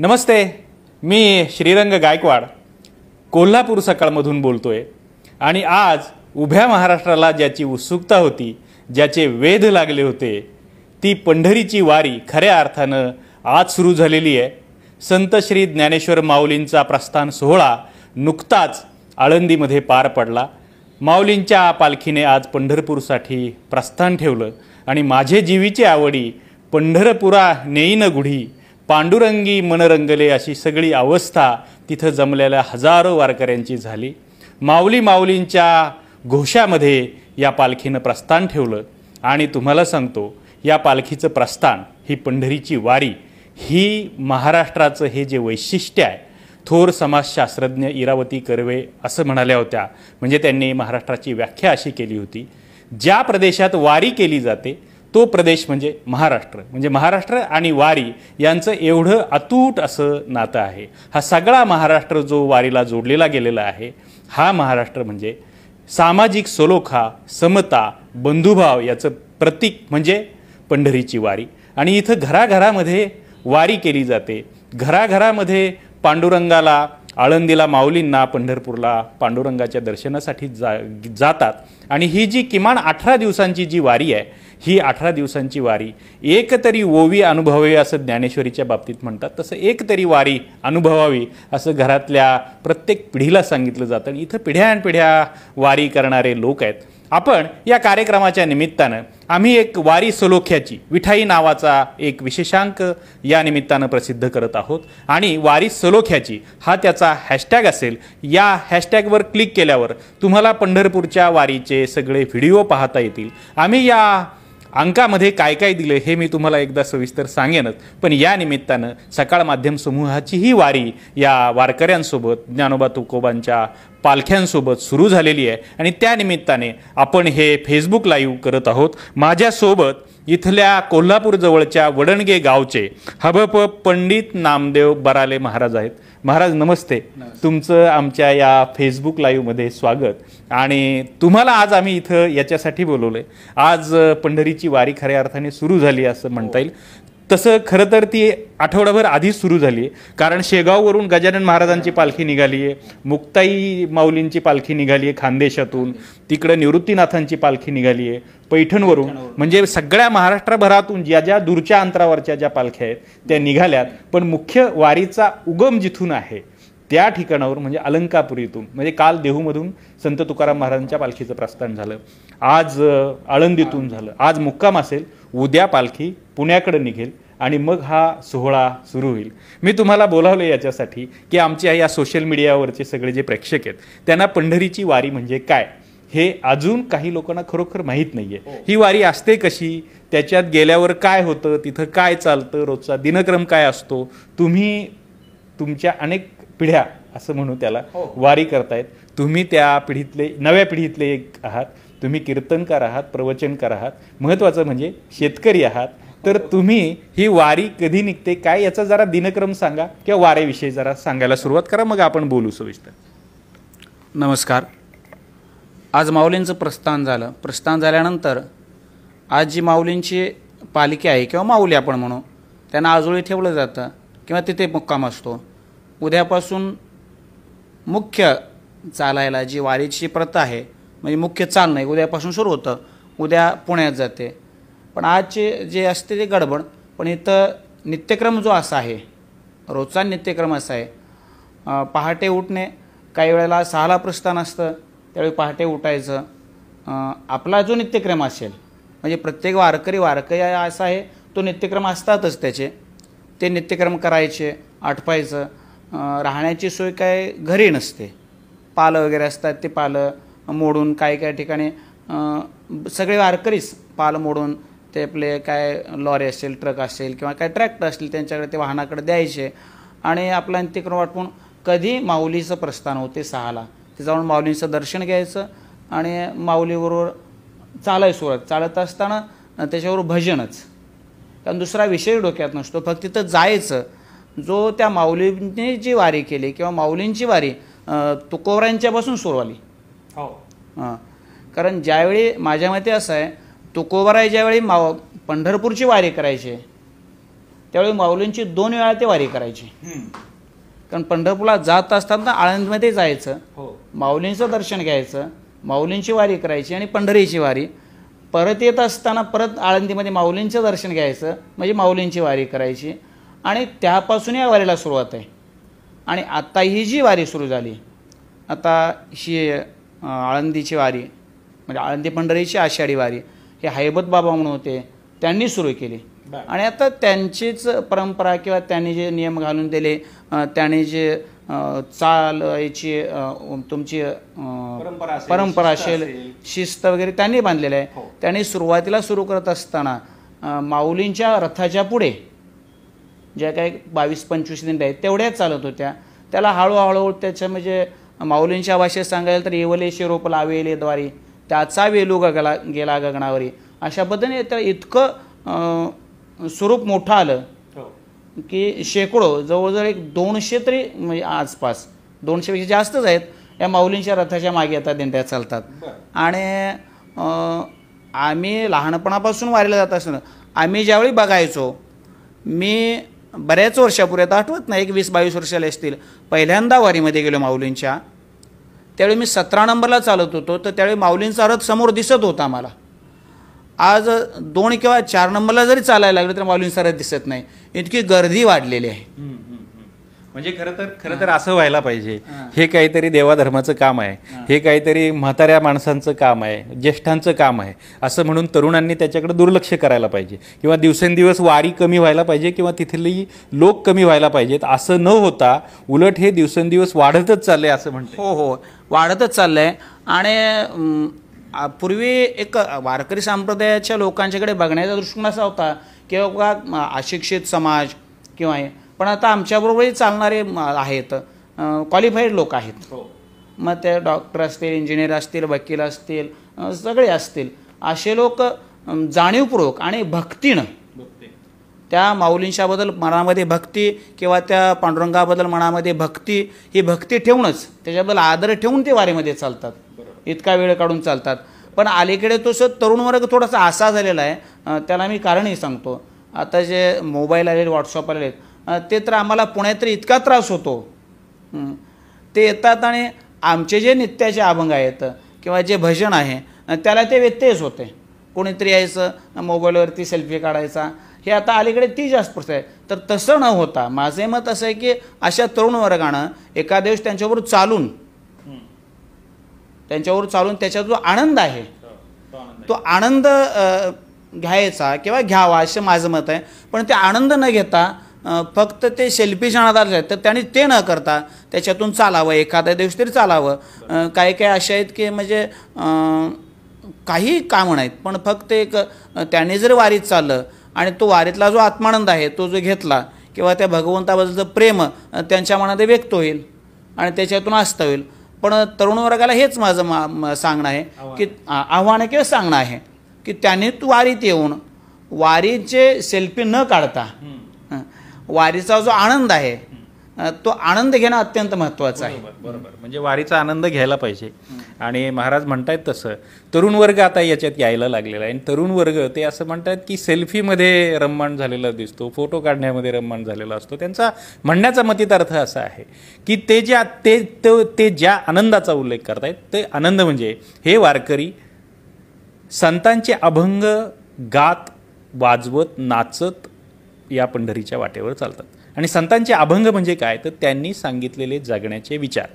नमस्ते मी श्रीरंग गायकवाड कोल्हापूर सकाळमधून बोलतो आहे आणि आज उभ्या महाराष्ट्राला ज्याची उत्सुकता होती ज्याचे वेध लागले होते ती पंढरीची वारी खऱ्या अर्थानं आज सुरू झालेली आहे संत श्री ज्ञानेश्वर माऊलींचा प्रस्थान सोहळा नुकताच आळंदीमध्ये पार पडला माऊलींच्या पालखीने आज पंढरपूरसाठी प्रस्थान ठेवलं आणि माझे जीवीची आवडी पंढरपुरा नेईन गुढी पांडुरंगी मनरंगले अशी सगळी अवस्था तिथं जमलेल्या हजारो वारकऱ्यांची झाली माऊली माऊलींच्या घोषामध्ये या पालखीनं प्रस्थान ठेवलं आणि तुम्हाला सांगतो या पालखीचं प्रस्थान ही पंढरीची वारी ही महाराष्ट्राचं हे जे वैशिष्ट्य आहे थोर समाजशास्त्रज्ञ इरावती कर्वे असं म्हणाल्या होत्या म्हणजे त्यांनी महाराष्ट्राची व्याख्या अशी केली होती ज्या प्रदेशात वारी केली जाते तो प्रदेश म्हणजे महाराष्ट्र म्हणजे महाराष्ट्र आणि वारी यांचं एवढं अतूट असं नातं आहे हा सगळा महाराष्ट्र जो वारीला जोडलेला गेलेला आहे हा महाराष्ट्र म्हणजे सामाजिक सलोखा समता बंधुभाव याचं प्रतीक म्हणजे पंढरीची वारी आणि इथं घराघरामध्ये वारी केली जाते घराघरामध्ये पांडुरंगाला आळंदीला माऊलींना पंढरपूरला पांडुरंगाच्या दर्शनासाठी जा जातात आणि ही जी किमान अठरा दिवसांची जी वारी आहे ही अठरा दिवसांची वारी एकतरी ओवी अनुभवावी असं ज्ञानेश्वरीच्या बाबतीत म्हणतात तसं एकतरी वारी अनुभवावी असं घरातल्या प्रत्येक पिढीला सांगितलं जातं आणि इथं पिढ्यानपिढ्या वारी करणारे लोक आहेत आपण या कार्यक्रमाच्या निमित्तानं आम्ही एक वारी सलोख्याची विठाई नावाचा एक विशेषांक या निमित्तानं प्रसिद्ध करत आहोत आणि वारी सलोख्याची हा त्याचा हॅशटॅग असेल या हॅशटॅगवर क्लिक केल्यावर तुम्हाला पंढरपूरच्या वारीचे सगळे व्हिडिओ पाहता येतील आम्ही या अंकामध्ये काय काय दिलं हे मी तुम्हाला एकदा सविस्तर सांगेनच पण या निमित्तानं सकाळ माध्यम समूहाचीही वारी या वारकऱ्यांसोबत ज्ञानोबा तुकोबांच्या पालख्यांसोबत सुरू झालेली आहे आणि त्यानिमित्ताने आपण हे फेसबुक लाईव्ह करत आहोत माझ्यासोबत इथल्या कोल्हापूरजवळच्या वडणगे गावचे हबप पंडित नामदेव बराले महाराज आहेत महाराज नमस्ते तुमचं आमच्या या फेसबुक लाईव्हमध्ये स्वागत आणि तुम्हाला आज आम्ही इथं याच्यासाठी बोलवलं आज पंढरीची वारी खऱ्या अर्थाने सुरू झाली असं हो. म्हणता येईल तसं खरं तर ती आठवडाभर आधीच सुरू झाली आहे कारण शेगाववरून गजानन महाराजांची पालखी निघाली आहे मुक्ताई माऊलींची पालखी निघाली आहे खानदेशातून तिकडं निवृत्तीनाथांची पालखी निघाली आहे पैठणवरून म्हणजे सगळ्या महाराष्ट्रभरातून ज्या ज्या दूरच्या अंतरावरच्या ज्या पालख्या आहेत त्या निघाल्यात पण मुख्य वारीचा उगम जिथून आहे त्या ठिकाणावर म्हणजे अलंकापुरीतून म्हणजे काल देहूमधून संत तुकाराम महाराजांच्या पालखीचं प्रस्थान झालं आज आळंदीतून झालं आज मुक्काम असेल उद्या पालखी पुण्याकडे निघेल आणि मग हा सोहळा सुरू होईल मी तुम्हाला बोलावलं याच्यासाठी की आमच्या या सोशल मीडियावरचे सगळे जे प्रेक्षक आहेत त्यांना पंढरीची वारी म्हणजे काय हे अजून काही लोकांना खरोखर माहीत नाही आहे हो. ही वारी असते कशी त्याच्यात गेल्यावर काय होतं तिथं काय चालतं रोजचा दिनक्रम काय असतो तुम्ही तुमच्या अनेक पिढ्या असं म्हणू त्याला हो. वारी करतायत तुम्ही त्या पिढीतले नव्या पिढीतले एक आहात तुम्ही कीर्तनकार आहात प्रवचनकार आहात महत्त्वाचं म्हणजे शेतकरी आहात तर हो. तुम्ही ही वारी कधी निघते काय याचा जरा दिनक्रम सांगा किंवा वाऱ्याविषयी जरा सांगायला सुरुवात करा मग आपण बोलू सविस्तर नमस्कार आज माऊलींचं प्रस्थान झालं प्रस्थान झाल्यानंतर आज जी माऊलींची पालिका आहे किंवा माऊली आपण म्हणू त्यांना आजोळी ठेवलं जातं किंवा तिथे मुक्काम असतो उद्यापासून मुख्य चालायला जी वारीची प्रथा आहे म्हणजे मुख्य चालणे नाही उद्यापासून सुरू होतं उद्या पुण्यात जाते पण आजचे जे असते ते गडबड पण इथं नित्यक्रम जो असा आहे रोजचा नित्यक्रम असा आहे पहाटे उठणे काही वेळेला सहाला प्रस्थान असतं त्यावेळी पहाटे उठायचं आपला जो नित्यक्रम असेल म्हणजे प्रत्येक वारकरी वारकरी असा आहे तो नित्यक्रम असतातच त्याचे ते नित्यक्रम करायचे आठवायचं राहण्याची सोय काय घरी नसते पालं वगैरे असतात ते पालं मोडून काही काही ठिकाणी सगळे वारकरीच पालं मोडून ते आपले काय लॉरी असेल ट्रक असेल किंवा काय ट्रॅक्टर असतील त्यांच्याकडे ते वाहनाकडे द्यायचे आणि आपला तिकडून वाटपून कधी माऊलीचं प्रस्थान होते सहाला ते जाऊन माऊलींचं दर्शन घ्यायचं आणि माऊलीबरोबर चालाय सुरत चालत असताना त्याच्यावर भजनच कारण दुसरा विषय डोक्यात नसतो फक्त तिथं जायचं जो त्या माऊलींनी जी वारी केली किंवा माऊलींची वारी तुकोवरांच्यापासून सुरू आली हो कारण ज्यावेळी माझ्या मते असं आहे तुकोबराय ज्यावेळी माव पंढरपूरची वारी करायची त्यावेळी माऊलींची दोन वेळा ते वारी करायची कारण पंढरपूरला जात असताना आळंदमध्ये जायचं हो माऊलींचं दर्शन घ्यायचं माऊलींची वारी करायची आणि पंढरीची वारी परत येत असताना परत आळंदीमध्ये माऊलींचं दर्शन घ्यायचं म्हणजे माऊलींची वारी करायची आणि त्यापासून या वारीला सुरुवात आहे आणि आता ही जी वारी सुरू झाली आता ही आळंदीची वारी म्हणजे आळंदी पंढरीची आषाढी वारी हे हैबत बाबा म्हणून होते त्यांनी सुरू केली आणि आता त्यांचीच परंपरा किंवा त्यांनी जे नियम घालून दिले त्यांनी जे चाल याची तुमची परंपरा असेल शिस्त वगैरे त्यांनी बांधलेलं आहे हो. त्यांनी सुरुवातीला सुरू करत असताना माऊलींच्या रथाच्या पुढे ज्या काही बावीस पंचवीस दिंड्या आहेत तेवढ्याच चालत होत्या त्याला हळूहळू त्याच्या म्हणजे माऊलींच्या भाषेत सांगायला तर येवले शिरोप लावेले द्वारे त्याचा वेलू गगला गेला गगनावरी अशा पद्धतीने इतकं स्वरूप मोठं आलं हो. की शेकडो जवळजवळ एक दोनशे तरी म्हणजे आसपास दोनशेपेक्षा जास्तच आहेत या माऊलींच्या रथाच्या मागे आता दिंड्या चालतात आणि आम्ही लहानपणापासून वारीला जात असताना आम्ही ज्यावेळी बघायचो मी बऱ्याच वर्षापूर्वी आता आठवत नाही एक वीस बावीस वर्षाला असतील पहिल्यांदा वारीमध्ये गेलो माऊलींच्या त्यावेळी मी सतरा नंबरला चालत होतो तर त्यावेळी माऊलींचा रथ समोर दिसत होता मला आज दोन किंवा चार नंबरला जरी चालायला लागलं तर माऊलींचा रथ दिसत नाही इतकी गर्दी वाढलेली आहे म्हणजे खरं तर खरं तर असं व्हायला पाहिजे हे काहीतरी देवाधर्माचं काम आहे हे काहीतरी म्हाताऱ्या माणसांचं काम आहे ज्येष्ठांचं काम आहे असं म्हणून तरुणांनी त्याच्याकडे दुर्लक्ष करायला पाहिजे किंवा दिवसेंदिवस वारी कमी व्हायला पाहिजे किंवा तिथली लोक कमी व्हायला पाहिजेत असं न होता उलट हे दिवसेंदिवस वाढतच चाललंय असं म्हणतो हो हो वाढतच चाललंय आणि पूर्वी एक वारकरी संप्रदायाच्या लोकांच्याकडे बघण्याचा दृष्टिकोन असा होता किंवा अशिक्षित समाज किंवा पण आता आमच्याबरोबरही चालणारे आहेत क्वालिफाईड लोक आहेत हो. मग ते डॉक्टर असतील इंजिनियर असतील वकील असतील सगळे असतील असे लोक जाणीवपूर्वक आणि भक्तीनं त्या माऊलींशाबद्दल मनामध्ये भक्ती किंवा त्या पांडुरंगाबद्दल मनामध्ये भक्ती ही भक्ती ठेवूनच त्याच्याबद्दल आदर ठेवून ते वारीमध्ये चालतात इतका वेळ काढून चालतात पण अलीकडे तो सर तरुण वर्ग थोडासा असा झालेला आहे त्याला मी कारणही सांगतो आता जे मोबाईल आलेले व्हॉट्सअप आले आहेत ते तर आम्हाला पुण्यात तरी इतका त्रास होतो ते येतात आणि आमचे जे नित्याचे अभंग आहेत किंवा जे भजन आहे त्याला ते व्यत्ययच होते कोणीतरी यायचं मोबाईलवरती सेल्फी काढायचा हे आता अलीकडे ती जास्त पुरत आहे तर तसं न होता माझे मत असं आहे की अशा तरुण वर्गानं एका दिवस त्यांच्यावर चालून त्यांच्यावर चालून त्याच्यात जो आनंद आहे हो, तो आनंद घ्यायचा किंवा घ्यावा असं माझं मत आहे पण ते आनंद न घेता फक्त ते सेल्फिश अनादार्श आहेत तर त्यांनी ते न करता त्याच्यातून चालावं एखाद्या दिवशी तरी चालावं काही काही असे आहेत की म्हणजे काही कामं नाहीत पण फक्त एक त्याने जर वारीत चाललं आणि तो वारीतला जो आत्मानंद आहे तो जो घेतला किंवा त्या भगवंताबद्दलचं प्रेम त्यांच्या मनात व्यक्त होईल आणि त्याच्यातून आस्था होईल पण तरुण वर्गाला हेच माझं मा सांगणं आहे की आव्हान आहे किंवा सांगणं आहे की त्याने तू वारीत येऊन वारीचे सेल्फी न काढता वारीचा जो आनंद आहे तो आनंद घेणं अत्यंत महत्त्वाचं आहे बरोबर म्हणजे वारीचा आनंद घ्यायला पाहिजे आणि महाराज म्हणतायत तसं तरुण वर्ग आता याच्यात यायला लागलेला आहे आणि तरुण वर्ग ते असं म्हणतात की सेल्फीमध्ये रममाण झालेला दिसतो फोटो काढण्यामध्ये रममाण झालेला असतो त्यांचा म्हणण्याचा मतीत अर्थ असा आहे की ते ज्या ते ते ज्या आनंदाचा उल्लेख करतायत ते आनंद म्हणजे हे वारकरी संतांचे अभंग गात वाजवत नाचत या पंढरीच्या वाटेवर चालतात आणि संतांचे अभंग म्हणजे काय तर त्यांनी सांगितलेले जगण्याचे विचार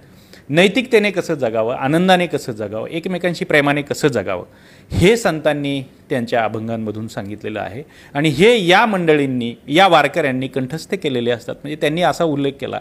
नैतिकतेने कसं जगावं आनंदाने कसं जगावं एकमेकांशी प्रेमाने कसं जगावं हे संतांनी त्यांच्या अभंगांमधून सांगितलेलं आहे आणि हे या मंडळींनी या वारकऱ्यांनी कंठस्थ केलेले असतात म्हणजे त्यांनी असा उल्लेख केला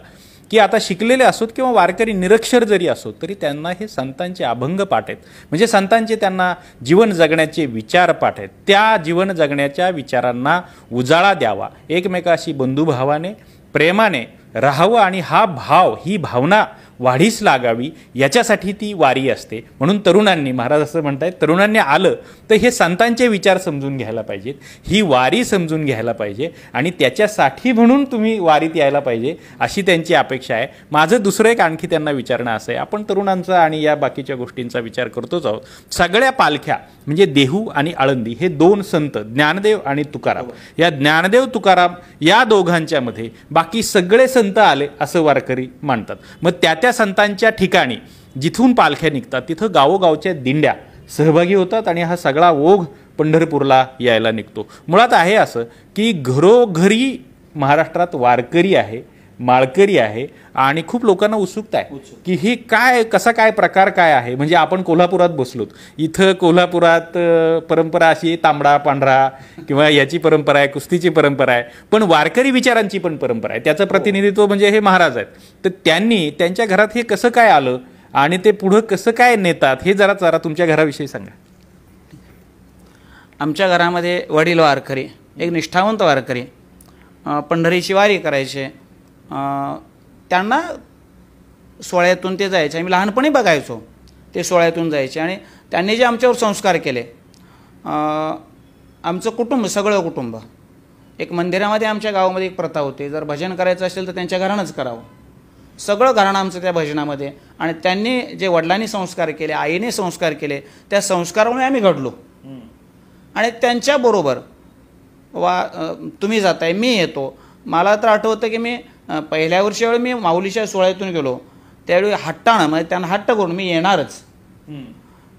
की आता शिकलेले असोत किंवा वारकरी निरक्षर जरी असोत तरी त्यांना हे संतांचे अभंग पाठ आहेत म्हणजे संतांचे त्यांना जीवन जगण्याचे विचार पाठ आहेत त्या जीवन जगण्याच्या विचारांना उजाळा द्यावा एकमेकाशी बंधुभावाने प्रेमाने राहावं आणि हा भाव ही भावना वाढीस लागावी याच्यासाठी ती वारी असते म्हणून तरुणांनी महाराज असं म्हणत आहेत तरुणांनी आलं तर हे संतांचे विचार समजून घ्यायला पाहिजेत ही वारी समजून घ्यायला पाहिजे आणि त्याच्यासाठी म्हणून तुम्ही वारीत यायला पाहिजे अशी त्यांची अपेक्षा आहे माझं दुसरं एक आणखी त्यांना विचारणं असं आहे आपण तरुणांचा आणि या बाकीच्या गोष्टींचा विचार करतोच आहोत सगळ्या पालख्या म्हणजे देहू आणि आळंदी हे दोन संत ज्ञानदेव आणि तुकाराम या ज्ञानदेव तुकाराम या दोघांच्यामध्ये बाकी सगळे संत आले असं वारकरी मानतात मग त्या त्या त्या संतांच्या ठिकाणी जिथून पालख्या निघतात तिथं गावोगावच्या दिंड्या सहभागी होतात आणि हा सगळा ओघ पंढरपूरला यायला निघतो मुळात आहे असं की घरोघरी महाराष्ट्रात वारकरी आहे माळकरी आहे आणि खूप लोकांना उत्सुकता आहे की ही काय कसा काय प्रकार काय आहे म्हणजे आपण कोल्हापुरात बसलोत इथं कोल्हापुरात परंपरा अशी तांबडा पांढरा किंवा याची परंपरा आहे कुस्तीची परंपरा आहे पण वारकरी विचारांची पण परंपरा आहे त्याचं हो. प्रतिनिधित्व म्हणजे हे महाराज आहेत तर त्यांनी त्यांच्या घरात हे कसं काय आलं आणि ते पुढं कसं काय नेतात हे जरा जरा तुमच्या घराविषयी सांगा आमच्या घरामध्ये वडील वारकरी एक निष्ठावंत वारकरी पंढरीची वारी करायचे त्यांना सोहळ्यातून ते जायचे आम्ही लहानपणी बघायचो ते सोहळ्यातून जायचे आणि त्यांनी जे आमच्यावर संस्कार केले आमचं कुटुंब सगळं कुटुंब एक मंदिरामध्ये आमच्या गावामध्ये एक प्रथा होती जर भजन करायचं असेल तर त्यांच्या घरानंच करावं सगळं घराणं आमचं त्या भजनामध्ये आणि त्यांनी जे वडिलांनी संस्कार केले आईने संस्कार केले त्या संस्कारामुळे आम्ही घडलो आणि त्यांच्याबरोबर वा तुम्ही जाताय मी येतो मला तर आठवतं की मी पहिल्या वेळी मी माऊलीच्या सोहळ्यातून गेलो त्यावेळी हट्टाणं म्हणजे त्यांना हट्ट करून मी येणारच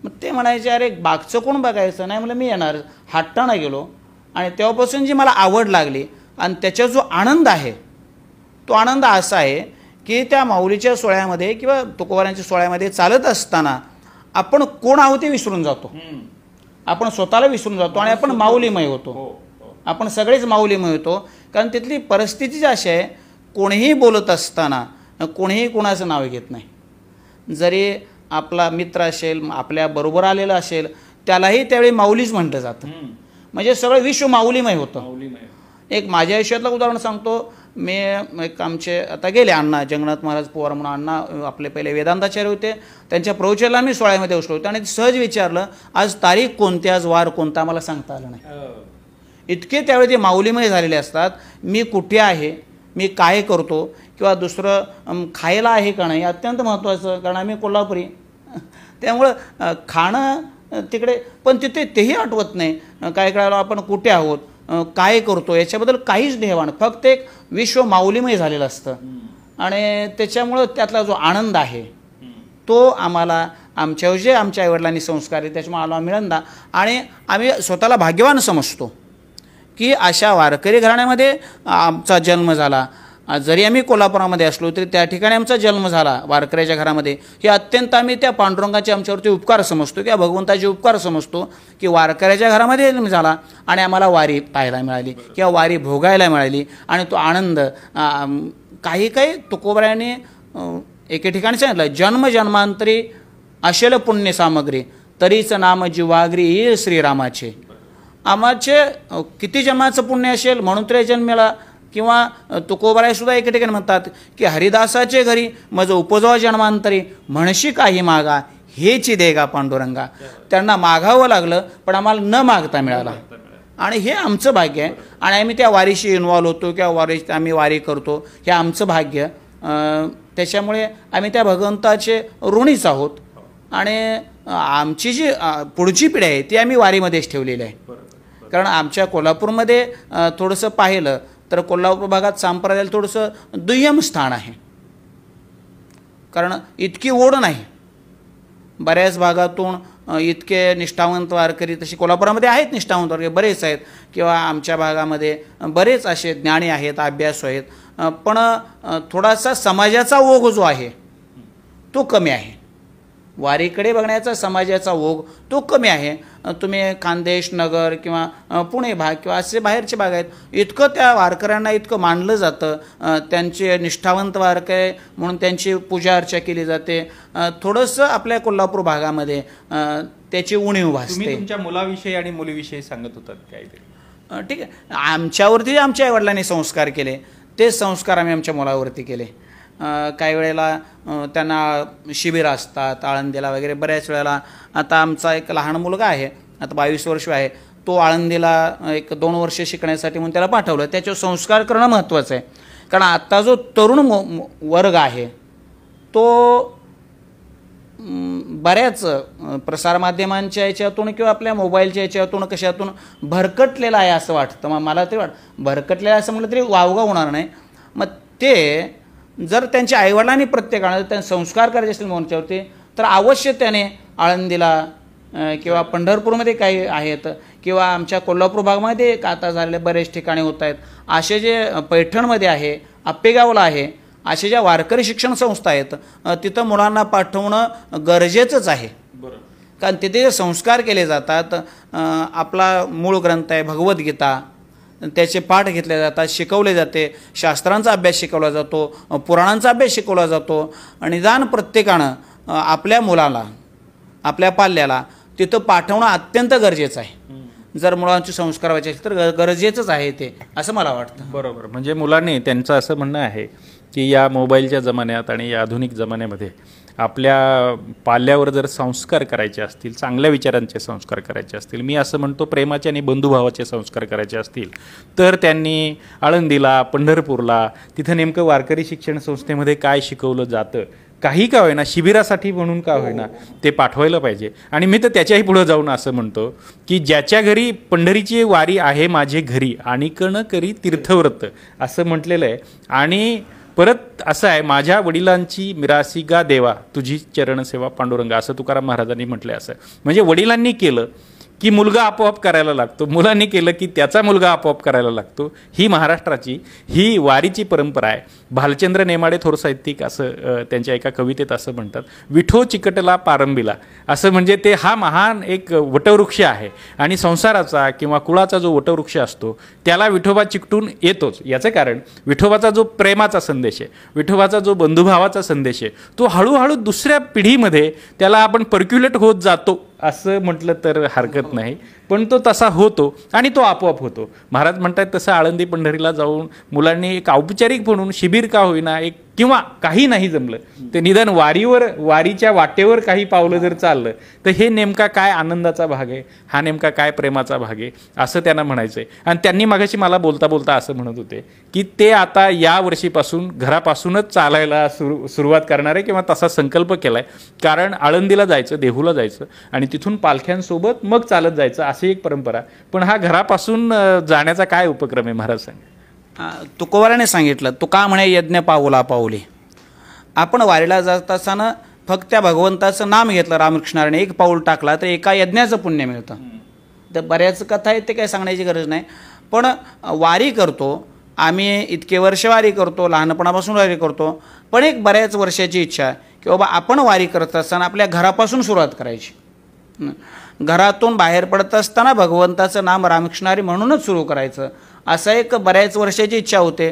मग ते म्हणायचे अरे बागचं कोण बघायचं नाही म्हणलं मी येणार हट्टाणं गेलो आणि तेव्हापासून जी मला आवड लागली आणि त्याचा जो आनंद आहे तो आनंद असा आहे की त्या माऊलीच्या सोहळ्यामध्ये किंवा तुकोबारांच्या सोहळ्यामध्ये चालत असताना आपण कोण आहोत ते विसरून जातो आपण स्वतःला विसरून जातो आणि आपण माऊलीमय होतो हो, हो. आपण सगळेच माऊलीमय होतो कारण तिथली परिस्थिती जी अशी आहे कोणीही बोलत असताना कोणीही कोणाचं नाव घेत नाही जरी आपला मित्र असेल आपल्याबरोबर आलेला असेल त्यालाही त्यावेळी माऊलीच म्हटलं जातं म्हणजे सगळं विश्व माऊलीमय होतं एक माझ्या आयुष्यातलं उदाहरण सांगतो मी एक आमचे आता गेले अण्णा जगन्नाथ महाराज पवार म्हणून अण्णा आपले पहिले वेदांताचार्य होते त्यांच्या प्रवचनाला मी सोळ्यामध्ये बसलो होतो आणि सहज विचारलं आज तारीख कोणती आज वार कोणता मला सांगता आलं नाही हो. इतके त्यावेळी ते माऊलीमय झालेले असतात मी कुठे आहे मी काय करतो किंवा दुसरं खायला आहे का नाही अत्यंत महत्त्वाचं कारण आम्ही कोल्हापुरी त्यामुळं खाणं तिकडे पण तिथे तेही आठवत नाही काय करायला आपण कुठे आहोत काय करतो याच्याबद्दल काहीच देवाण फक्त एक विश्व माऊलीमय झालेलं असतं आणि त्याच्यामुळं त्यातला जो आनंद आहे तो आम्हाला जे आमच्या आईवडिलांनी संस्कार त्याच्यामुळे आम्हाला मिळंदा आणि आम्ही स्वतःला भाग्यवान समजतो की अशा वारकरी घराण्यामध्ये आमचा जन्म झाला जरी आम्ही कोल्हापुरामध्ये असलो तरी त्या ठिकाणी आमचा जन्म झाला वारकऱ्याच्या घरामध्ये हे अत्यंत आम्ही त्या पांडुरंगाचे आमच्यावरती उपकार समजतो किंवा भगवंताचे उपकार समजतो की वारकऱ्याच्या घरामध्ये जन्म झाला आणि आम्हाला वारी पाहायला मिळाली किंवा वारी भोगायला मिळाली आणि तो आनंद काही काही तुकोबऱ्याने एके ठिकाणी सांगितलं जन्म जन्मांतरी अशल पुण्य सामग्री तरीच नाम जिवागरी श्रीरामाचे आम्हाचे किती जन्माचं पुण्य असेल म्हणून त्रे जन्मेला किंवा तुकोबरायसुद्धा एके ठिकाणी म्हणतात की हरिदासाचे घरी माझं उपजवा जन्मांतरी म्हणशी काही मागा हेची देगा पांडुरंगा त्यांना मागावं लागलं पण आम्हाला न मागता मिळाला आणि हे आमचं भाग्य आहे आणि आम्ही त्या वारीशी इन्वॉल्व्ह होतो किंवा वारी आम्ही वारी करतो हे आमचं भाग्य त्याच्यामुळे आम्ही त्या भगवंताचे ऋणीच आहोत आणि आमची जी पुढची पिढी आहे ती आम्ही वारीमध्येच ठेवलेली आहे कारण आमच्या कोल्हापूरमध्ये थोडंसं पाहिलं तर कोल्हापूर भागात सांप्रदायला थोडंसं दुय्यम स्थान आहे कारण इतकी ओढ नाही बऱ्याच भागातून इतके निष्ठावंत वारकरी तसे कोल्हापुरामध्ये आहेत निष्ठावंत वारकरी बरेच आहेत किंवा आमच्या भागामध्ये बरेच असे ज्ञानी आहेत अभ्यास आहेत पण थोडासा समाजाचा ओघ जो आहे तो कमी आहे वारीकडे बघण्याचा समाजाचा ओघ तो कमी आहे तुम्ही खानदेश नगर किंवा पुणे भाग किंवा असे बाहेरचे भाग आहेत इतकं त्या वारकऱ्यांना इतकं मानलं जातं त्यांचे निष्ठावंत वारक आहे म्हणून त्यांची पूजा अर्चा केली जाते थोडंसं आपल्या कोल्हापूर भागामध्ये त्याची उणीव भासते तुमच्या मुलाविषयी आणि मुलीविषयी सांगत होतात काय ठीक आहे आमच्यावरती आमच्या आईवडिलांनी संस्कार केले ते संस्कार आम्ही आमच्या मुलावरती केले काही वेळेला त्यांना शिबिर असतात आळंदीला वगैरे बऱ्याच वेळेला आता आमचा एक लहान मुलगा आहे आता बावीस वर्ष आहे तो आळंदीला एक दोन वर्ष शिकण्यासाठी म्हणून त्याला पाठवलं त्याच्यावर संस्कार करणं महत्त्वाचं आहे कारण आत्ता जो तरुण वर्ग आहे तो बऱ्याच प्रसारमाध्यमांच्या याच्यातून किंवा आपल्या मोबाईलच्या याच्यातून कशातून भरकटलेला आहे असं वाटतं मग मला तरी वाट भरकटलेलं आहे असं म्हटलं तरी वावगा होणार नाही मग ते जर त्यांच्या आईवडिलांनी तर त्यांना संस्कार करायचे असतील मोर्चावरती तर अवश्य त्याने आळंदीला किंवा पंढरपूरमध्ये काही आहेत किंवा आमच्या कोल्हापूर भागामध्ये आता झालेले बरेच ठिकाणी होत आहेत असे जे पैठणमध्ये आहे आप्पेगावला आहे असे ज्या वारकरी शिक्षण संस्था आहेत तिथं मुलांना पाठवणं गरजेचंच आहे बरं कारण तिथे जे संस्कार केले जातात आपला मूळ ग्रंथ आहे भगवद्गीता त्याचे पाठ घेतले जातात शिकवले जाते शास्त्रांचा अभ्यास शिकवला जातो पुराणांचा अभ्यास शिकवला जातो आणि जाण प्रत्येकानं आपल्या मुलाला आपल्या पाल्याला तिथं पाठवणं अत्यंत गरजेचं आहे जर मुलांचे संस्कार व्हायचे असतील तर गरजेचंच आहे ते असं मला वाटतं बरोबर म्हणजे मुलांनी त्यांचं असं म्हणणं आहे की या मोबाईलच्या जमान्यात आणि या आधुनिक जमान्यामध्ये आपल्या पाल्यावर जर संस्कार करायचे असतील चांगल्या विचारांचे संस्कार करायचे असतील मी असं म्हणतो प्रेमाचे आणि बंधुभावाचे संस्कार करायचे असतील तर त्यांनी आळंदीला पंढरपूरला तिथं नेमकं वारकरी शिक्षण संस्थेमध्ये काय शिकवलं जातं काही का होईना शिबिरासाठी म्हणून का होईना ते पाठवायला पाहिजे आणि मी तर त्याच्याही पुढं जाऊन असं म्हणतो की ज्याच्या घरी पंढरीची वारी आहे माझे घरी आणि कण करी तीर्थव्रत असं म्हटलेलं आहे आणि परत असं आहे माझ्या वडिलांची मिरासी गा देवा तुझी चरणसेवा पांडुरंगा असं तुकाराम महाराजांनी म्हटलं असं म्हणजे वडिलांनी केलं की मुलगा आपोआप करायला लागतो मुलांनी केलं की त्याचा मुलगा आपोआप करायला लागतो ही महाराष्ट्राची ही वारीची परंपरा आहे भालचंद्र नेमाडे थोर साहित्यिक असं त्यांच्या एका कवितेत असं म्हणतात विठो चिकटला पारंबीला असं म्हणजे ते हा महान एक वटवृक्ष आहे आणि संसाराचा किंवा कुळाचा जो वटवृक्ष असतो त्याला विठोबा चिकटून येतोच याचं कारण विठोबाचा जो प्रेमाचा संदेश आहे विठोबाचा जो बंधुभावाचा संदेश आहे तो हळूहळू दुसऱ्या पिढीमध्ये त्याला आपण पर्क्युलेट होत जातो असं म्हटलं तर हरकत नाही पण तो तसा होतो आणि तो आपोआप होतो महाराज म्हणतात तसं आळंदी पंढरीला जाऊन मुलांनी एक औपचारिक म्हणून शिबिर का होईना एक किंवा काही नाही जमलं तर निदान वारीवर वारीच्या वाटेवर काही पावलं जर चाललं तर हे नेमका काय आनंदाचा भाग आहे हा नेमका काय प्रेमाचा भाग आहे असं त्यांना म्हणायचं आहे आणि त्यांनी मागाशी मला बोलता बोलता असं म्हणत होते की ते आता या वर्षीपासून घरापासूनच चालायला सुरू सुरुवात करणार आहे किंवा तसा संकल्प केला आहे कारण आळंदीला जायचं देहूला जायचं आणि तिथून पालख्यांसोबत मग चालत जायचं अशी एक परंपरा पण हा घरापासून जाण्याचा काय उपक्रम आहे महाराज सांगा तुकोबाराने सांगितलं का म्हणे यज्ञ पाऊला पाऊली आपण वारीला जात असताना फक्त त्या भगवंताचं नाम घेतलं रामकृष्णाने एक पाऊल टाकला तर एका यज्ञाचं पुण्य मिळतं तर बऱ्याच कथा आहेत ते काही सांगण्याची गरज नाही पण वारी करतो आम्ही इतके वर्ष वारी करतो लहानपणापासून वारी करतो पण एक बऱ्याच वर्षाची इच्छा आहे की बाबा आपण वारी करत असताना आपल्या घरापासून सुरुवात करायची घरातून बाहेर पडत असताना भगवंताचं नाम रामकृष्णारी म्हणूनच सुरू करायचं असं एक बऱ्याच वर्षाची इच्छा होते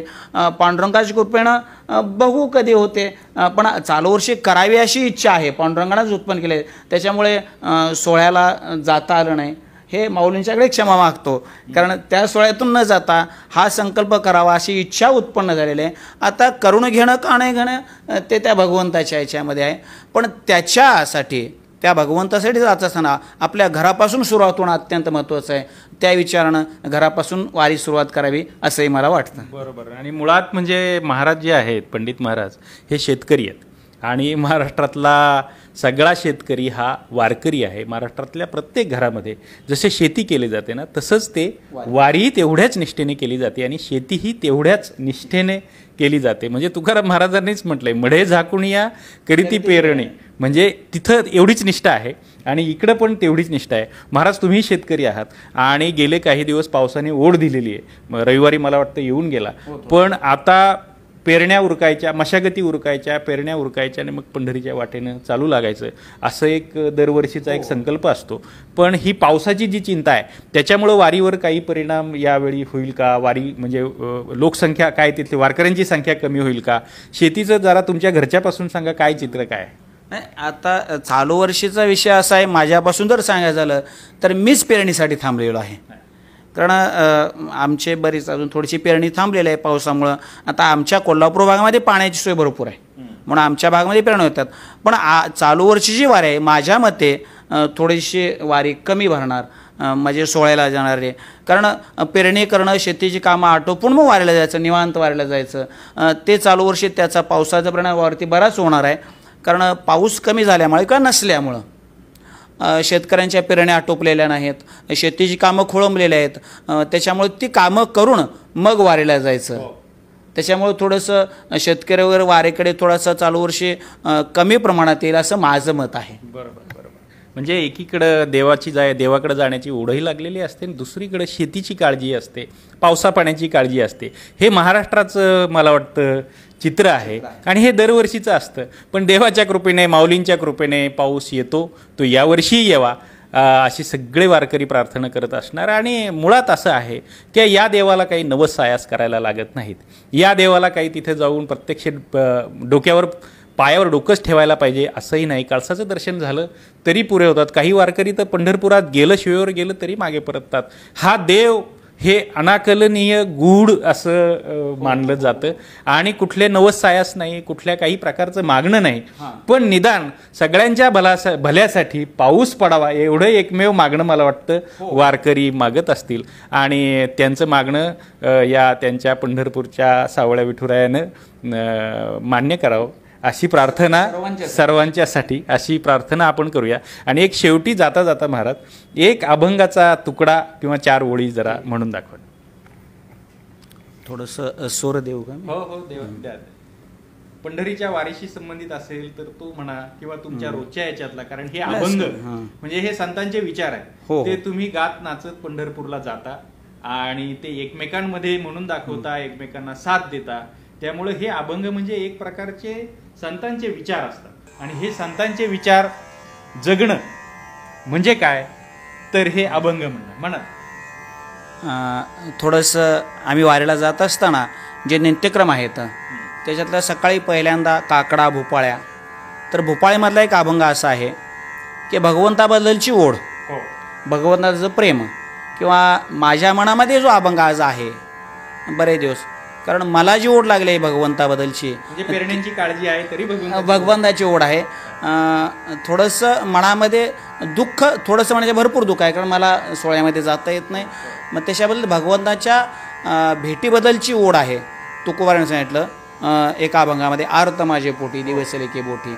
पांडुरंगाची कृपेनं बघू कधी होते पण चालू वर्षी करावी अशी इच्छा आहे पांडुरंगानंच उत्पन्न केले त्याच्यामुळे सोहळ्याला जाता आलं नाही हे माऊलींच्याकडे क्षमा मागतो कारण त्या सोहळ्यातून न जाता हा संकल्प करावा अशी इच्छा उत्पन्न झालेली आहे आता करून घेणं का नाही घेणं ते त्या भगवंताच्या याच्यामध्ये आहे पण त्याच्यासाठी त्या भगवंतासाठी जात असताना आपल्या घरापासून सुरुवात होणं अत्यंत महत्त्वाचं आहे त्या विचारानं घरापासून वारी सुरुवात करावी असंही मला वाटतं बरोबर आणि मुळात म्हणजे महाराज जे आहेत पंडित महाराज हे शेतकरी आहेत आणि महाराष्ट्रातला सगळा शेतकरी हा वारकरी आहे महाराष्ट्रातल्या प्रत्येक घरामध्ये जसे शेती केली जाते ना तसंच ते वारीही तेवढ्याच निष्ठेने केली जाते आणि शेतीही तेवढ्याच निष्ठेने केली जाते म्हणजे तुकाराम महाराजांनीच म्हटलंय मढे झाकुनिया या करीती पेरणे म्हणजे तिथं एवढीच निष्ठा आहे आणि इकडं पण तेवढीच निष्ठा आहे महाराज तुम्ही शेतकरी आहात आणि गेले काही दिवस पावसाने ओढ दिलेली आहे रविवारी मला वाटतं येऊन गेला हो, पण आता पेरण्या उरकायच्या मशागती उरकायच्या पेरण्या उरकायच्या आणि मग पंढरीच्या वाटेनं चालू लागायचं असं एक दरवर्षीचा एक हो. संकल्प असतो पण ही पावसाची जी चिंता आहे त्याच्यामुळं वारीवर काही परिणाम यावेळी होईल का वारी म्हणजे लोकसंख्या काय तिथली वारकऱ्यांची संख्या कमी होईल का शेतीचं जरा तुमच्या घरच्यापासून सांगा काय चित्र काय आहे नाही आता चालू वर्षीचा विषय असा आहे माझ्यापासून जर सांगायचं झालं तर मीच पेरणीसाठी थांबलेलो आहे कारण आमचे बरीच अजून थोडीशी पेरणी थांबलेली आहे पावसामुळं आता आमच्या कोल्हापूर भागामध्ये पाण्याची सोय भरपूर आहे म्हणून आमच्या भागामध्ये पेरणी होतात पण आ चालू वर्षी जी वारी आहे माझ्या मते थोडीशी वारी कमी भरणार म्हणजे सोहळ्याला जाणार आहे कारण पेरणी करणं शेतीची कामं आटोपून मग वारीला जायचं निवांत वारीला जायचं ते चालू वर्षी त्याचा पावसाचा परिणाम वरती बराच होणार आहे कारण पाऊस कमी झाल्यामुळे किंवा नसल्यामुळं शेतकऱ्यांच्या पेरण्या आटोपलेल्या नाहीत शेतीची कामं खोळंबलेली आहेत त्याच्यामुळे ती कामं करून मग वारीला जायचं हो. त्याच्यामुळं थोडंसं शेतकरी वगैरे वारेकडे थोडासा चालू वर्षी कमी प्रमाणात येईल असं माझं मत आहे बरोबर बरोबर म्हणजे एकीकडं देवाची जाय देवाकडे जाण्याची ओढही लागलेली असते आणि दुसरीकडे शेतीची काळजी असते पावसापाण्याची काळजी असते हे महाराष्ट्राचं मला वाटतं चित्र आहे आणि हे दरवर्षीचं असतं पण देवाच्या कृपेने माऊलींच्या कृपेने पाऊस येतो तो यावर्षीही यावा अशी सगळे वारकरी प्रार्थना करत असणार आणि मुळात असं आहे की या देवाला काही नवसायास करायला लागत नाहीत या देवाला काही तिथे जाऊन प्रत्यक्ष डोक्यावर पायावर डोकंच ठेवायला पाहिजे असंही नाही काळसाचं दर्शन झालं तरी पुरे होतात काही वारकरी तर पंढरपुरात गेलं शिवेवर गेलं तरी मागे परततात हा देव हे अनाकलनीय गूढ असं मानलं जातं आणि कुठले नवसायास नाही कुठल्या काही प्रकारचं मागणं नाही पण निदान सगळ्यांच्या भलासा भल्यासाठी पाऊस पडावा एवढं एकमेव मागणं मला वाटतं हो. वारकरी मागत असतील आणि त्यांचं मागणं या त्यांच्या पंढरपूरच्या सावळ्या विठुरायानं मान्य करावं अशी प्रार्थना सर्वांच्यासाठी अशी प्रार्थना आपण करूया आणि एक शेवटी जाता जाता महाराज एक अभंगाचा तुकडा किंवा चार ओळी जरा म्हणून दाखवा थोडस सोर देव का हो हो देव पंढरीच्या वारीशी संबंधित असेल तर तो म्हणा किंवा तुमच्या रोजच्या याच्यातला कारण हे अभंग म्हणजे हे संतांचे विचार आहेत हो, हो. ते तुम्ही गात नाचत पंढरपूरला जाता आणि ते एकमेकांमध्ये म्हणून दाखवता एकमेकांना साथ देता त्यामुळे हे अभंग म्हणजे एक प्रकारचे संतांचे विचार असतात आणि हे संतांचे विचार जगणं म्हणजे काय तर हे अभंग म्हणणं म्हणा थोडंसं आम्ही वारीला जात असताना जे नित्यक्रम आहेत त्याच्यातल्या सकाळी पहिल्यांदा काकडा भोपाळ्या तर भोपाळ्यामधला एक अभंग असा आहे की भगवंताबद्दलची ओढ हो. भगवंताचं प्रेम किंवा माझ्या मनामध्ये जो अभंग आज आहे बरे दिवस कारण मला जी ओढ लागली आहे भगवंताबद्दलची म्हणजे पेरण्यांची काळजी आहे तरी भगवंताची ओढ आहे थोडंसं मनामध्ये दुःख थोडंसं म्हणजे भरपूर दुःख आहे कारण मला सोहळ्यामध्ये जाता येत नाही मग त्याच्याबद्दल भगवंताच्या भेटीबद्दलची ओढ आहे तुकोबाराने सांगितलं एका अभंगामध्ये आर्त माझे पोटी दिवसले के बोटी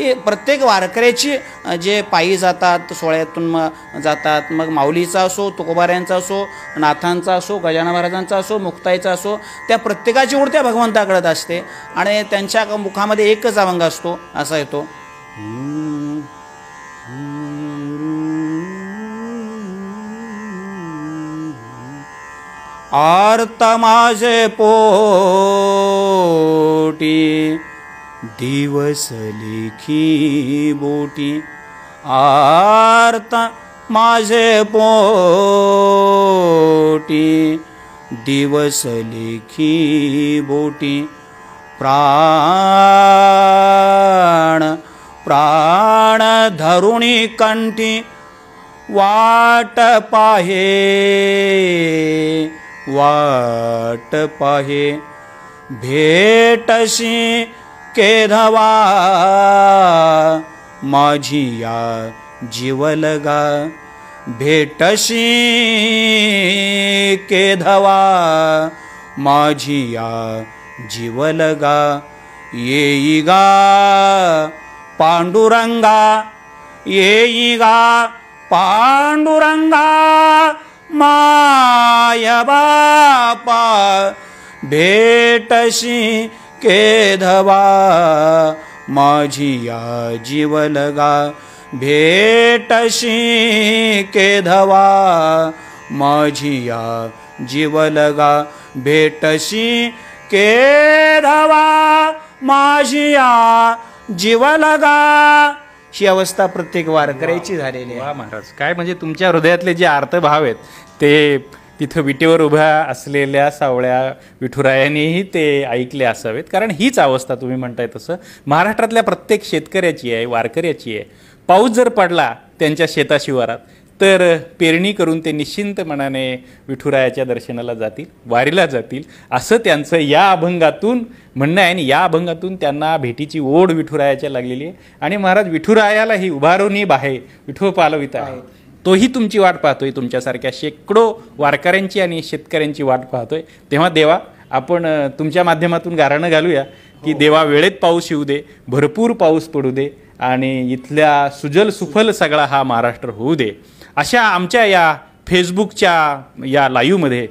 हे प्रत्येक वारकऱ्याची जे पायी जातात सोहळ्यातून मग जातात मग माऊलीचा असो तुकोबाऱ्यांचा असो नाथांचा असो गजानन महाराजांचा असो मुक्ताईचा असो त्या प्रत्येकाची ओढ त्या भगवंताकडत असते आणि त्यांच्या मुखामध्ये एकच अभंग असतो असा येतो आर्त माझे पोटी दिवस लिखी बोटी आर्त माझे पोटी दिवस लिखी बोटी प्राण प्राण धरुणी कंठी वाट पाहे वाट पाहे भेटशी केधवा माझी या जीवलगा भेटशी केधवा माझी या जीवलगा येई गा पांडुरंगा येई गा पांडुरंगा माय बापा भेटशी केधवा माझी या जीवलगा भेटशी केधवा माझी या जीवलगा भेटशी केधवा माझी या जीवलगा ही अवस्था प्रत्येक वारकऱ्याची झालेली आहे महाराज काय म्हणजे तुमच्या हृदयातले जे भाव आहेत ते तिथं विटेवर उभ्या असलेल्या सावळ्या विठुरायानेही ते ऐकले असावेत कारण हीच अवस्था तुम्ही म्हणताय तसं महाराष्ट्रातल्या प्रत्येक शेतकऱ्याची आहे वारकऱ्याची आहे पाऊस जर पडला त्यांच्या शेताशिवारात तर पेरणी करून ते निश्चिंत मनाने विठुरायाच्या दर्शनाला जातील वारीला जातील असं त्यांचं या अभंगातून म्हणणं आहे आणि या अभंगातून त्यांना भेटीची ओढ विठुरायाच्या लागलेली आहे आणि महाराज विठुरायालाही उभारूनही बाहेर विठो आहे तोही तुमची वाट पाहतोय तुमच्यासारख्या शेकडो वारकऱ्यांची आणि शेतकऱ्यांची वाट पाहतोय तेव्हा देवा आपण तुमच्या माध्यमातून गाराणं घालूया की हो. देवा वेळेत पाऊस येऊ दे भरपूर पाऊस पडू दे आणि इथल्या सुजल सुफल सगळा हा महाराष्ट्र होऊ दे अशा आमच्या या फेसबुकच्या या लाईव्हमध्ये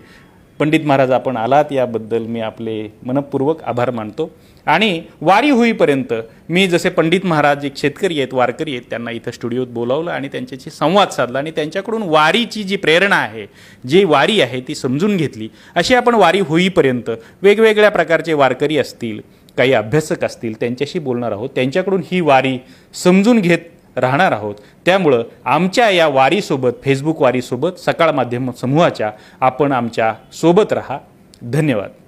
पंडित महाराज आपण आलात याबद्दल मी आपले मनपूर्वक आभार मानतो आणि वारी होईपर्यंत मी जसे पंडित महाराज एक शेतकरी आहेत वारकरी आहेत त्यांना इथं स्टुडिओत बोलावलं आणि त्यांच्याशी संवाद साधला आणि त्यांच्याकडून वारीची जी प्रेरणा आहे जी वारी आहे ती समजून घेतली अशी आपण वारी होईपर्यंत वेगवेगळ्या प्रकारचे वारकरी असतील काही अभ्यासक असतील त्यांच्याशी बोलणार आहोत त्यांच्याकडून ही वारी समजून घेत राहणार आहोत त्यामुळं आमच्या या वारीसोबत फेसबुक वारीसोबत सकाळ माध्यम समूहाच्या आपण आमच्या सोबत राहा धन्यवाद